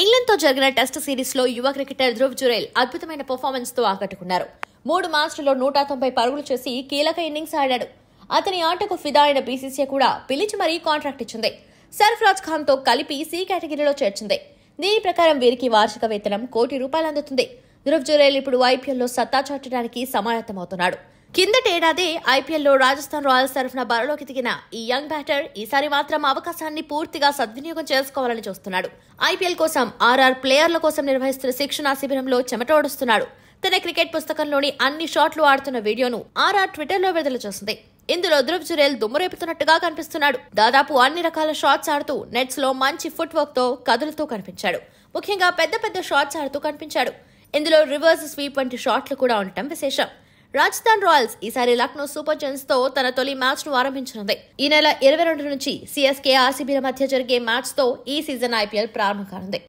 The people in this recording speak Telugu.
ఇంగ్లండ్తో జరిగిన టెస్ట్ సిరీస్లో యువ క్రికెటర్ ధ్రువ్ జురేల్ అద్భుతమైన పర్ఫార్మెన్స్తో ఆకట్టుకున్నారు మూడు మ్యాచ్లలో నూట తొంభై పరుగులు చేసి కీలక ఇన్నింగ్స్ ఆడాడు అతని ఆటకు ఫిదా అయిన బీసీసీ కూడా పిలిచి మరీ కాంట్రాక్ట్ ఇచ్చింది సర్ఫరాజ్ ఖాన్తో కలిపి సి కేటగిరీలో చేర్చింది దీని ప్రకారం వీరికి వార్షిక వేతనం కోటి రూపాయలు అందుతుంది ధ్రువ్ జురేల్ ఇప్పుడు ఐపీఎల్లో సత్తా చాటడానికి సమాయత్తమవుతున్నాడు కిందటేడాదే ఐపీఎల్లో రాజస్థాన్ రాయల్స్ తరఫున బరిలోకి దిగిన ఈ యంగ్ బ్యాటర్ ఈసారి మాత్రం అవకాశాన్ని పూర్తిగా సద్వినియోగం చేసుకోవాలని చూస్తున్నాడు ఐపీఎల్ కోసం ఆర్ఆర్ ప్లేయర్ల కోసం నిర్వహిస్తున్న శిక్షణా శిబిరంలో చెమటోడుస్తున్నాడు తన క్రికెట్ పుస్తకంలోని అన్ని షాట్లు ఆడుతున్న వీడియోను ఆర్ఆర్ ట్విట్టర్లో విడుదల చేసింది ఇందులో ధృవ్ జురేల్ దుమ్మురేపుతున్నట్టుగా కనిపిస్తున్నాడు దాదాపు అన్ని రకాల షాట్స్ ఆడుతూ నెట్స్ లో మంచి ఫుట్ వర్క్ తో కదులుతూ కనిపించాడు ముఖ్యంగా పెద్ద పెద్ద షాట్స్ ఆడుతూ కనిపించాడు ఇందులో రివర్స్ స్వీప్ వంటి షాట్లు కూడా ఉండటం విశేషం రాజస్థాన్ రాయల్స్ ఈసారి లక్నో సూపర్ జెంట్స్ తో తన తొలి మ్యాచ్ ను ఆరంభించనుంది ఈ నెల ఇరవై రెండు నుంచి సిఎస్కే ఆర్సీబీల మధ్య జరిగే మ్యాచ్ తో ఈ సీజన్ ఐపీఎల్ ప్రారంభం కానుంది